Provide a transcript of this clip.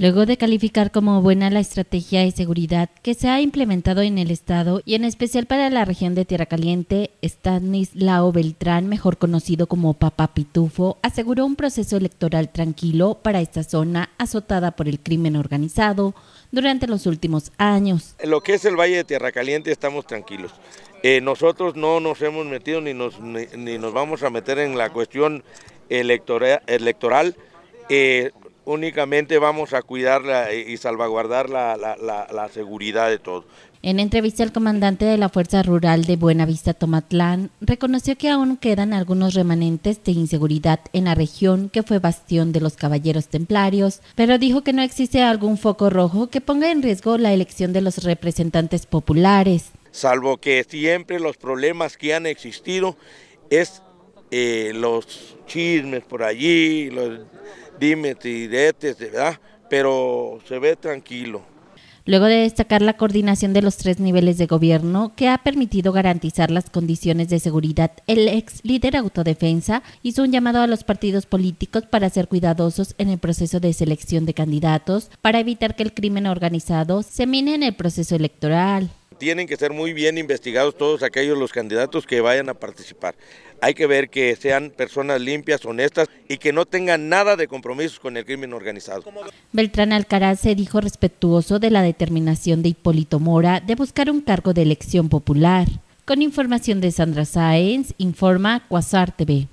Luego de calificar como buena la estrategia de seguridad que se ha implementado en el Estado y en especial para la región de Tierra Caliente, Stanislao Beltrán, mejor conocido como Papá Pitufo, aseguró un proceso electoral tranquilo para esta zona azotada por el crimen organizado durante los últimos años. Lo que es el Valle de Tierra Caliente estamos tranquilos. Eh, nosotros no nos hemos metido ni nos, vamos a meter en la cuestión electoral. Eh, únicamente vamos a cuidar eh, y salvaguardar la, seguridad de todos. En entrevista el comandante de la Fuerza Rural de Buenavista Tomatlán reconoció que aún quedan algunos remanentes de inseguridad en la región que fue bastión de los caballeros templarios, pero dijo que no existe algún foco rojo que ponga en riesgo la elección de los representantes populares. Salvo que siempre los problemas que han existido es eh, los chismes por allí, dime, de ¿verdad? Pero se ve tranquilo. Luego de destacar la coordinación de los tres niveles de gobierno que ha permitido garantizar las condiciones de seguridad, el ex líder autodefensa hizo un llamado a los partidos políticos para ser cuidadosos en el proceso de selección de candidatos para evitar que el crimen organizado se mine en el proceso electoral tienen que ser muy bien investigados todos aquellos los candidatos que vayan a participar. Hay que ver que sean personas limpias, honestas y que no tengan nada de compromisos con el crimen organizado. Beltrán Alcaraz se dijo respetuoso de la determinación de Hipólito Mora de buscar un cargo de elección popular. Con información de Sandra Sáenz, informa Cuasar TV.